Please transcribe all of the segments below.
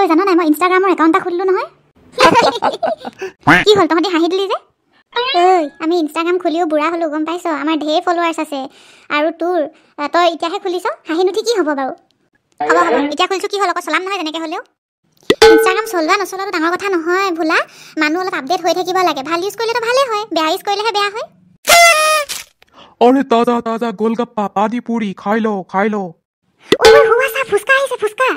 ঐ জানা নাই মই ইনষ্টাগ্ৰামৰ একাউণ্ট এটা নহয় কি হ'ল তহঁতি হাঁহি দিলি যে ঐ আমি ইনষ্টাগ্ৰাম খুলিও বুঢ়া হ'লোঁ গম পাইছ আমাৰ ঢেৰ ফলোৱাৰ্ছ আছে আৰু তোৰ তই এতিয়াহে খুলিছ হাঁহি নুঠি কি হ'ব বাৰু হ'ব হ'ব এতিয়া খুলিছোঁ কি হ'ল অকল নহয় যেনেকৈ হ'লেও ইনষ্টাগ্ৰাম চলোৱা নচলোৱাটো ডাঙৰ কথা নহয় ভোলা মানুহ অলপ আপডেট হৈ থাকিব লাগে ভাল ইউজ কৰিলেতো ভালেই হয় বেয়া ইউজ কৰিলেহে বেয়া হয় অৰে তাজা তাজা গোলগাপ্পা আদি পুৰি খাই লওঁ খাই লওঁ ফুচকা আহিছে ফুচকা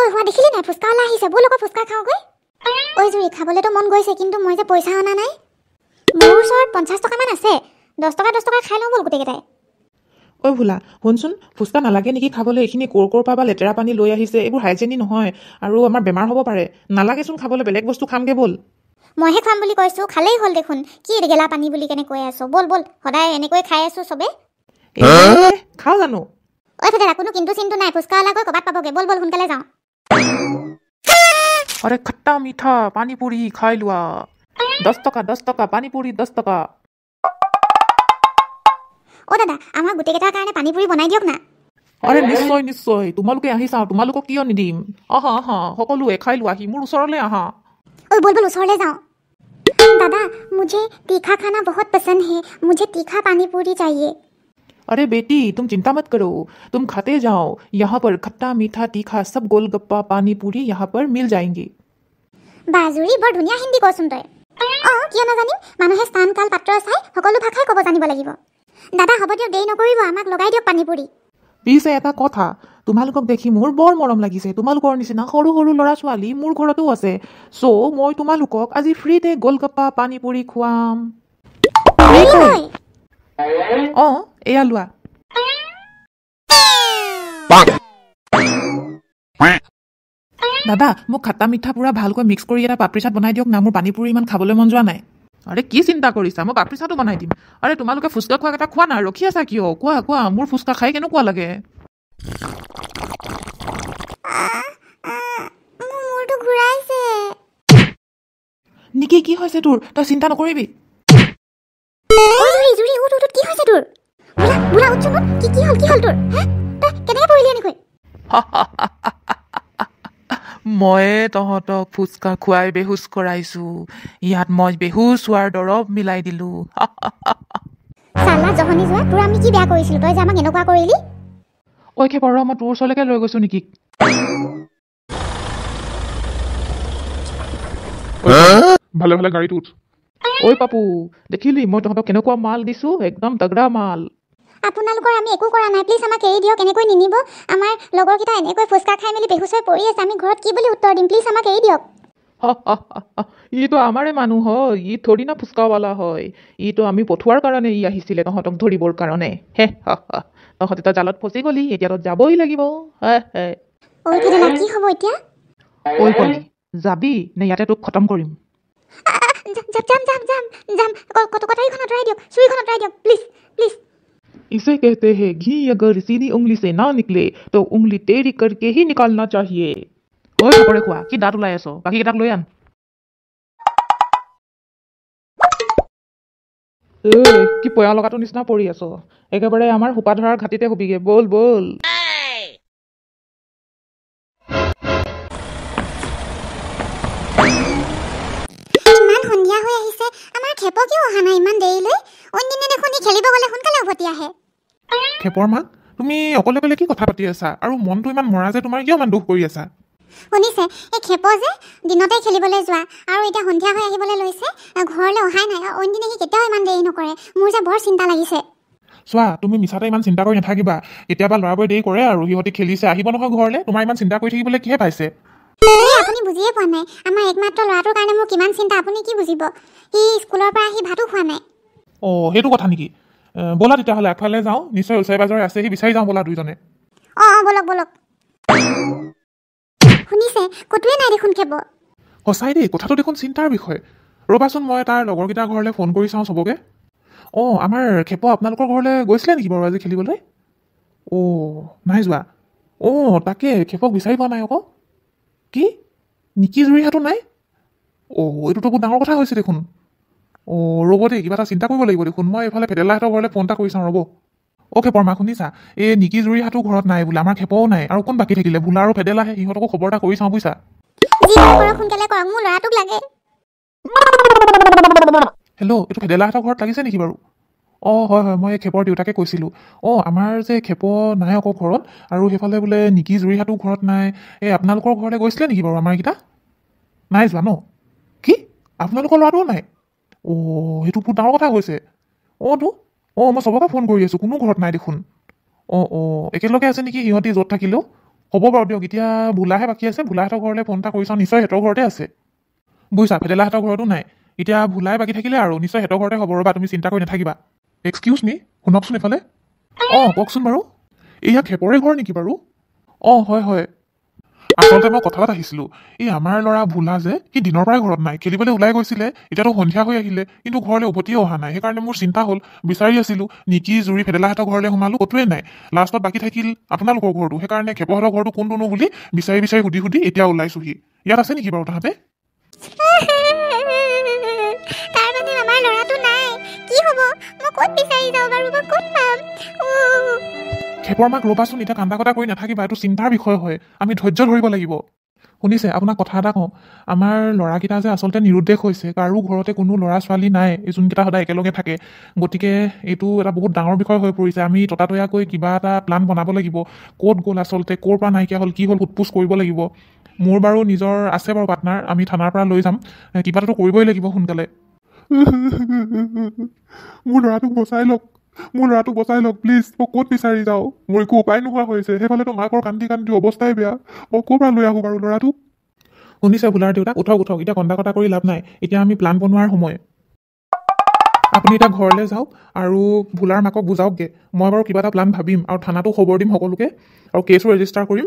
ঐ হোৱা দেখিলি নাই ফুচকা ওলাই আহিছে বোলো আকৌ ফুচকা খাওঁগৈ ঐ জুৰি খাবলৈতো মন গৈছে কিন্তু মই যে পইচা অনা নাই মোৰ ওচৰত পঞ্চাছ টকামান আছে দহ টকা দহ টকা খাই লওঁ বোল গোটেইকেইটাই ঐ ভোলা শুনচোন ফুচকা নালাগে নেকি খাবলৈ এইখিনি ক'ৰ ক'ৰ পৰা বা লেতেৰা পানী লৈ আহিছে এইবোৰ হাইজেনিক নহয় আৰু আমাৰ বেমাৰ হ'ব পাৰে নালাগেচোন খাবলৈ বেলেগ বস্তু খামগৈ ব'ল মইহে খাম বুলি কৈছো খালেই হ'ল দেখোন কি গেলা পানী বুলি কেনে কৈ আছো ব'ল ব'ল সদায় এনেকৈ খাই আছো চবে খাওঁ জানো ঐ ফেদেৰা কোনো কিন্তু চিন্তু নাই ফুচকা ওলাগৈ ক'ৰবাত পাবগৈ ব'ল ব'ল সোনকালে যাওঁ আরে খট্টা মিঠা পানিপুরি খাই লওয়া দশ টকা দশ টকা পানিপুরি দশ টকা ও দাদা আমার গোটে কেটার কারণে পানিপুরি বনাই দিয়ক না আরে নিশ্চয় নিশ্চয় তোমালোকে আহি চাও তোমালোক কিয় নিদিম আহা আহা সকলোয়ে খাই লওয়া হি মোর উসরলে আহা ওই বল বল উসরলে যাও দাদা মুঝে তীখা খানা বহুত পছন্দ হে মুঝে তীখা পানিপুরি চাইয়ে अरे बेटी तुम चिंता मत करो तुम खाते जाओ यहाँ पर खट्टा मीठा तीखा सब गोलगप्पा पानी पूरी यहाँ पर मिल जाएंगे बाजुरी बड़ दुनिया हिंदी को सुन रहे ओ क्यों ना जानी मानो है स्थान काल पात्र साई हकलु भाखाय कबो जानिबो लागिबो दादा हबो दियो देई न करिबो आमाक लगाय दियो पानी पूरी पीसे एता कथा তোমালোকক দেখি মোৰ বৰ মৰম লাগিছে তোমালোকৰ নিচিনা সৰু সৰু ল'ৰা ছোৱালী মোৰ ঘৰতো আছে চ' মই তোমালোকক আজি ফ্ৰীতে গোলগপ্পা পানীপুৰি খুৱাম অ এয়া লোৱা দাদা মোক খাটা মিঠা পুৰা ভালকৈ মিক্স কৰি এটা পাপৰি চাট বনাই দিয়ক না মোৰ পানীপুৰি ইমান খাবলৈ মন যোৱা নাই আৰে কি চিন্তা কৰিছা মই পাপৰি চাটো বনাই দিম আৰে তোমালোকে ফুচকা খোৱা কেইটা খোৱা না ৰখি আছা কিয় কোৱা কোৱা মোৰ ফুচকা খাই কেনেকুৱা লাগে নেকি কি হৈছে তোৰ তই চিন্তা নকৰিবি আৰে ইজুৰি অ' তোৰ কি হৈছে তোৰ বোলা বোলা উঠচোন কি কি হ'ল কি হ'ল তোৰ হে তা কেনেকৈ পৰিলি এনেকৈ ময়ে তহঁতক ফুচকা খুৱাই বেহুচ কৰাইছোঁ ইয়াত মই বেহুচ হোৱাৰ দৰৱ মিলাই দিলোঁ চালা জহনি যোৱা তোৰ আমি কি বেয়া কৰিছিলোঁ তই যে আমাক এনেকুৱা কৰিলি ঐ খে বৰ মই তোৰ ওচৰলৈকে লৈ গৈছোঁ নেকি ভালে ভালে গাড়ীত উঠ ঐ পাপু দেখিলি মই তহঁতক কেনেকুৱা মাল দিছো একদম তগৰা মাল আপোনালোকৰ আমি একো কৰা নাই প্লিজ আমাক এৰি দিয়ক কেনেকৈ নিনিব আমাৰ লগৰকেইটা এনেকৈ ফুচকা খাই মেলি বেহুচ হৈ পৰি আছে আমি ঘৰত কি বুলি উত্তৰ দিম প্লিজ আমাক এৰি দিয়ক ইতো আমাৰে মানুহ হয় ই থৰি না ফুচকাৱালা হয় ইতো আমি পঠোৱাৰ কাৰণে ই আহিছিলে তহঁতক ধৰিবৰ কাৰণে হে তহঁতে তই জালত ফচি গলি এতিয়া তই যাবই লাগিব হে হে কি হ'ব এতিয়া ঐ কলি যাবি নে ইয়াতে তোক খতম কৰিম जम जम जम जम जम কল কত কথাই খন তোরাই দিও সুই খন তোরাই দিও প্লিজ প্লিজ ইসে কেহতে হে ঘি अगर सीधी उंगली से ना निकले तो उंगली टेढ़ी करके ही निकालना चाहिए ओए বড় কুয়া কি দাঁত লাগায়ছস বাকি কিটা লয় আন এ নেকি পয়য়া লগা তো নিস না পড়ি আছস একেবারে আমার হুপা ধরার ঘাটিতে হুবিয়ে বল বল খেপ কিয় অহা নাই ইমান দেৰিলৈ অইনদিনা দেখোন সি খেলিব গ'লে সোনকালে উভতি আহে খেপৰ মাক তুমি অকলে অকলে কি কথা পাতি আছা আৰু মনটো ইমান মৰা যে তোমাৰ কিয় ইমান দুখ কৰি আছা শুনিছে এই খেপ যে দিনতে খেলিবলৈ যোৱা আৰু এতিয়া সন্ধিয়া হৈ আহিবলৈ লৈছে ঘৰলৈ অহাই নাই অইন দিনে সি কেতিয়াও ইমান দেৰি নকৰে মোৰ যে বৰ চিন্তা লাগিছে চোৱা তুমি মিছাতে ইমান চিন্তা কৰি নাথাকিবা কেতিয়াবা ল'ৰাবোৰে দেৰি কৰে আৰু সিহঁতি খেলিছে আহিব নহয় ঘৰলে তোমাৰ ইমান চিন্তা কৰি থাকিবলৈ কিহে পাইছে আপুনি বুজিয়ে পোৱা নাই আমাৰ একমাত্ৰ ল'ৰাটোৰ কাৰণে মোৰ কিমান চিন্তা আপুনি কি বুজিব সি স্কুলৰ পৰা আহি ভাতো খোৱা নাই অ সেইটো কথা নেকি ব'লা তেতিয়াহ'লে আগফালে যাওঁ নিশ্চয় ওচৰে পাজৰে আছে সি বিচাৰি যাওঁ ব'লা দুইজনে অ অ ব'লক ব'লক শুনিছে ক'তোৱে নাই দেখোন খেব সঁচাই দেই কথাটো দেখোন চিন্তাৰ বিষয় ৰ'বাচোন মই তাৰ লগৰকেইটাৰ ঘৰলৈ ফোন কৰি চাওঁ চবকে অঁ আমাৰ খেপ আপোনালোকৰ ঘৰলৈ গৈছিলে নেকি বাৰু আজি খেলিবলৈ অ' নাই যোৱা অঁ তাকে খেপক বিচাৰি পোৱা নাই আকৌ কি নিকি জুৰিহাটো নাই অ' এইটোতো বহুত ডাঙৰ কথা হৈছে দেখোন অ' ৰ'ব দেই কিবা এটা চিন্তা কৰিব লাগিব দেখোন মই এইফালে ভেদাইলাহঁতৰ ঘৰলৈ ফোন এটা কৰি চাওঁ ৰ'ব অ' অ'কে বৰমা শুনিছা এই নিকি জুৰিহাটো ঘৰত নাই বোলে আমাৰ খেপাও নাই আৰু কোন বাকী থাকিলে বোলা আৰু ভেদাইলাহে সিহঁতকো খবৰ এটা কৰি চাওঁ বুজিছা হেল্ল' এইটো ভেদেলাহঁতৰ ঘৰত লাগিছে নেকি বাৰু অঁ হয় হয় মই এই খেপৰ দেউতাকে কৈছিলোঁ অঁ আমাৰ যে খেপ নাই আকৌ ঘৰত আৰু সেইফালে বোলে নিকি জুৰিহাটো ঘৰত নাই এই আপোনালোকৰ ঘৰলৈ গৈছিলে নেকি বাৰু আমাৰকেইটা নাই যোৱা ন কি আপোনালোকৰ ল'ৰাটোও নাই অঁ সেইটো বহুত ডাঙৰ কথা হৈছে অঁতো অঁ মই চবকে ফোন কৰি আছোঁ কোনো ঘৰত নাই দেখোন অঁ অঁ একেলগে আছে নেকি সিহঁতি য'ত থাকিলেও হ'ব বাৰু দিয়ক এতিয়া ভোলাহে বাকী আছে ভোলাহঁতৰ ঘৰলৈ ফোন এটা কৰি চাওঁ নিশ্চয় সিহঁতৰ ঘৰতে আছে বুজিছা ভেদেলাহঁতৰ ঘৰতো নাই এতিয়া ভোলাই বাকী থাকিলে আৰু নিশ্চয় সিহঁতৰ ঘৰতে হ'ব ৰ'বা তুমি চিন্তা কৰি নাথাকিবা এক্সকিউজ মি শুনকচোন এফালে অঁ কওকচোন বাৰু এয়া খেপৰে ঘৰ নেকি বাৰু অঁ হয় হয় আচলতে মই কথা এটা আহিছিলোঁ এই আমাৰ ল'ৰা ভোলা যে সি দিনৰ পৰাই ঘৰত নাই খেলিবলৈ ওলাই গৈছিলে এতিয়াতো সন্ধিয়া হৈ আহিলে কিন্তু ঘৰলৈ উভতিয়ে অহা নাই সেইকাৰণে মোৰ চিন্তা হ'ল বিচাৰি আছিলোঁ নিকি জুৰি ভেদেলাহঁতৰ ঘৰলৈ সোমালোঁ ক'তোৱে নাই লাষ্টত বাকী থাকিল আপোনালোকৰ ঘৰটো সেইকাৰণে খেপহঁতৰ ঘৰটো কোনটোনো বুলি বিচাৰি বিচাৰি সুধি সুধি এতিয়া ওলাইছোঁহি ইয়াত আছে নেকি বাৰু তাহাঁতে ক'ত বিচাৰি যাওঁ বাৰু মই ক'ত পাম খেপৰ মাক ৰ'বাচোন এতিয়া কান্দা কটা কৰি নাথাকিবা এইটো চিন্তাৰ বিষয় হয় আমি ধৈৰ্য ধৰিব লাগিব শুনিছে আপোনাক কথা এটা কওঁ আমাৰ ল'ৰাকেইটা যে আচলতে নিৰুদ্দেশ হৈছে কাৰো ঘৰতে কোনো ল'ৰা ছোৱালী নাই এই যোনকেইটা সদায় একেলগে থাকে গতিকে এইটো এটা বহুত ডাঙৰ বিষয় হৈ পৰিছে আমি ততাতৈয়াকৈ কিবা এটা প্লান বনাব লাগিব ক'ত গ'ল আচলতে ক'ৰ পৰা নাইকিয়া হ'ল কি হ'ল সোধপোছ কৰিব লাগিব মোৰ বাৰু নিজৰ আছে বাৰু পাৰ্টনাৰ আমি থানাৰ পৰা লৈ যাম কিবা এটাতো কৰিবই লাগিব সোনকালে মোৰ ল'ৰাটোক বচাই লওক মোৰ ল'ৰাটোক বচাই লওক প্লিজ মই ক'ত বিচাৰি যাওঁ মোৰ একো উপায় নোহোৱা হৈছে সেইফালেতো মাকৰ কান্দি কান্দি অৱস্থাই বেয়া মই ক'ৰ পৰা লৈ আহোঁ বাৰু ল'ৰাটোক শুনিছে ভোলাৰ দেউতাক উঠক উঠক এতিয়া কন্দা কটা কৰি লাভ নাই এতিয়া আমি প্লান বনোৱাৰ সময় আপুনি এতিয়া ঘৰলৈ যাওক আৰু ভোলাৰ মাকক বুজাওকগৈ মই বাৰু কিবা এটা প্লান ভাবিম আৰু থানাটো খবৰ দিম সকলোকে আৰু কেছো ৰেজিষ্টাৰ কৰিম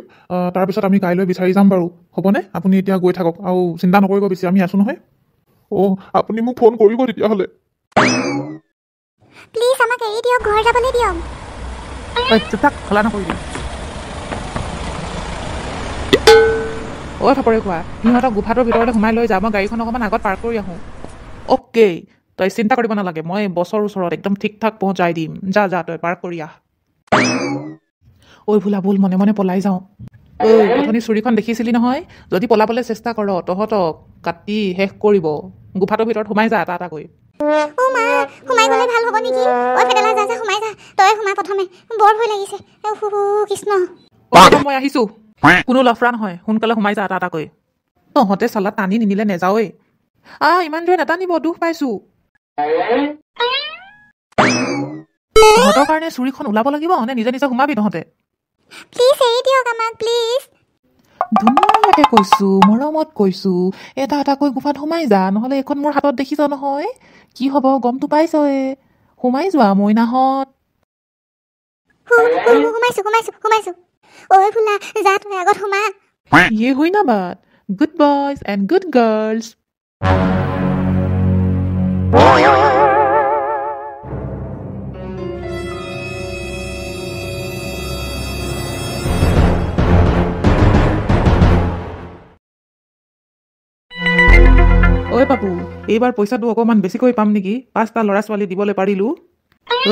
তাৰপিছত আমি কাইলৈ বিচাৰি যাম বাৰু হ'বনে আপুনি এতিয়া গৈ থাকক আৰু চিন্তা নকৰিব বেছি আমি আছোঁ নহয় অ' আপুনি মোক ফোন কৰিব তেতিয়াহ'লে প্লিজ আমাক এৰি দিয়ক ঘৰ যাবলৈ দিয়ক ঐ চুপচাপ খোলা নকৰিবি অ' থাপৰে কোৱা সিহঁতক গোফাটোৰ ভিতৰলৈ সোমাই লৈ যাওঁ মই গাড়ীখন অকণমান আগত পাৰ্ক কৰি আহোঁ অ'কে তই চিন্তা কৰিব নালাগে মই বছৰ ওচৰত একদম ঠিক ঠাক পহুচাই দিম যা যা তই পাৰ্ক কৰি আহ ঐ ভোলা ভুল মনে মনে পলাই যাওঁ অ' অথনি চুৰিখন দেখিছিলি নহয় যদি পলাবলৈ চেষ্টা কৰ তহঁতক কাটি শেষ কৰিব গুফাটোৰ ভিতৰত সোমাই যা এটা এটা কৰি কোনো লফৰা নহয় সোনকালে সোমাই যা এটা এটাকৈ তহঁতে চালা টানি নিনিলে নেযাৱই আহ ইমান দূৰে নাটানিব দুখ পাইছো তহঁতৰ কাৰণে চুৰিখন ওলাব লাগিব নে নিজে নিজে সোমাবি তহঁতে প্লিজ এৰি দিয়ক আমাক প্লিজ ধুনীয়াকে কৈছো মৰমত কৈছো এটা এটাকৈ গোফাত সোমাই যা নহলে এইখন মোৰ হাতত দেখিছ নহয় কি হব গমটো পাইছয়ে সোমাই যোৱা মইনাহঁত ইয়ে হৈ নাবাদ good boys and good girls Papu এইবাৰ পইচাটো অকণমান বেছিকৈ পাম নেকি পাঁচটা ল'ৰা ছোৱালী দিবলৈ পাৰিলোঁ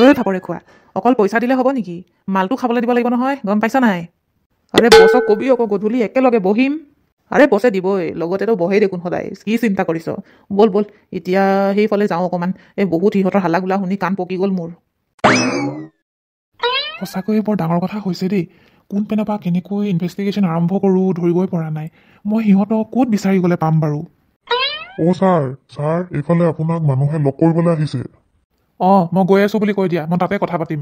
ঐ থাপৰে খোৱা অকল পইচা দিলে হ'ব নেকি মালটো খাবলৈ দিব লাগিব নহয় গম পাইছা নাই আৰে বছক কবি আকৌ গধূলি একেলগে বহিম আৰে বছে দিবই লগতেতো বহেই দেখোন সদায় কি চিন্তা কৰিছ ব'ল ব'ল এতিয়া সেইফালে যাওঁ অকণমান এই বহুত সিহঁতৰ হাল্লা গোলা শুনি কাণ পকি গ'ল মোৰ সঁচাকৈয়ে বৰ ডাঙৰ কথা হৈছে দেই কোন পেনৰ পৰা কেনেকৈ ইনভেষ্টিগেশ্যন আৰম্ভ কৰোঁ ধৰিবই পৰা নাই মই সিহঁতক ক'ত বিচাৰি গ'লে পাম বাৰু অ' ছাৰ ছাৰ এইফালে আপোনাক মানুহে লগ কৰিবলৈ আহিছে অঁ মই গৈ আছো বুলি কৈ দিয়া মই তাতে কথা পাতিম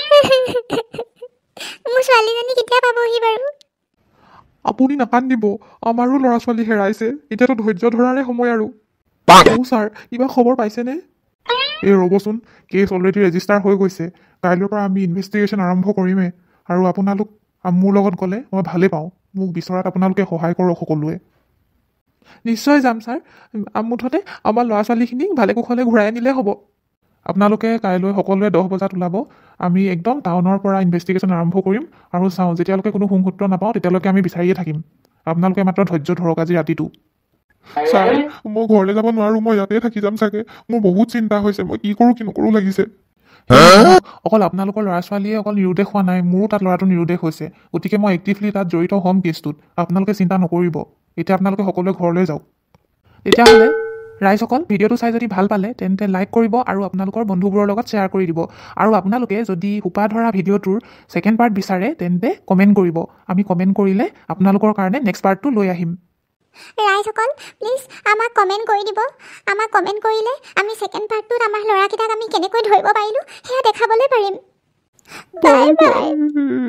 মোৰ ছোৱালীজনী কেতিয়া পাবহি বাৰু আপুনি নাকান্দিব আমাৰো ল'ৰা ছোৱালী হেৰাইছে এতিয়াতো ধৈৰ্য ধৰাৰে সময় আৰু অ' ছাৰ কিবা খবৰ পাইছেনে এই ৰ'বচোন কেছ অলৰেডি ৰেজিষ্টাৰ হৈ গৈছে কাইলৈৰ পৰা আমি ইনভেষ্টিগেশ্যন আৰম্ভ কৰিমে আৰু আপোনালোক মোৰ লগত গ'লে মই ভালেই পাওঁ মোক বিচৰাত আপোনালোকে সহায় কৰক সকলোৱে নিশ্চয় যাম ছাৰ মুঠতে আমাৰ ল'ৰা ছোৱালীখিনিক ভালে কুশলে ঘূৰাই আনিলে হ'ব আপোনালোকে কাইলৈ সকলোৱে দহ বজাত ওলাব আমি একদম টাউনৰ পৰা ইনভেষ্টিগেশ্যন আৰম্ভ কৰিম আৰু চাওঁ যেতিয়ালৈকে কোনো সুংসূত্ৰ নাপাওঁ তেতিয়ালৈকে আমি বিচাৰিয়ে থাকিম আপোনালোকে মাত্ৰ ধৈৰ্য ধৰক আজি ৰাতিটো ছাৰ মই ঘৰলৈ যাব নোৱাৰোঁ মই ইয়াতে থাকি যাম চাগে মোৰ বহুত চিন্তা হৈছে মই কি কৰোঁ কি নকৰোঁ লাগিছে অকল আপোনালোকৰ ল'ৰা ছোৱালীয়ে অকল নিৰুদ্দেশ হোৱা নাই মোৰো তাত ল'ৰাটো নিৰুদেশ হৈছে গতিকে মই এক্টিভলি তাত জড়িত হ'ম কেছটোত আপোনালোকে চিন্তা নকৰিব এতিয়া আপোনালোকে সকলোৱে ঘৰলৈ যাওক তেতিয়াহ'লে ৰাইজসকল ভিডিঅ'টো চাই যদি ভাল পালে তেন্তে লাইক কৰিব আৰু আপোনালোকৰ বন্ধুবোৰৰ লগত শ্বেয়াৰ কৰি দিব আৰু আপোনালোকে যদি সোপা ধৰা ভিডিঅ'টোৰ ছেকেণ্ড পাৰ্ট বিচাৰে তেন্তে কমেণ্ট কৰিব আমি কমেণ্ট কৰিলে আপোনালোকৰ কাৰণে নেক্সট পাৰ্টটো লৈ আহিম ৰাইজসকল প্লিজ আমাক কমেণ্ট কৰি দিব আমাক কমেণ্ট কৰিলে আমি ছেকেণ্ড পাৰ্টটোত আমাৰ ল'ৰাকেইটাক আমি কেনেকৈ ধৰিব পাৰিলোঁ সেয়া দেখাবলৈ পাৰিম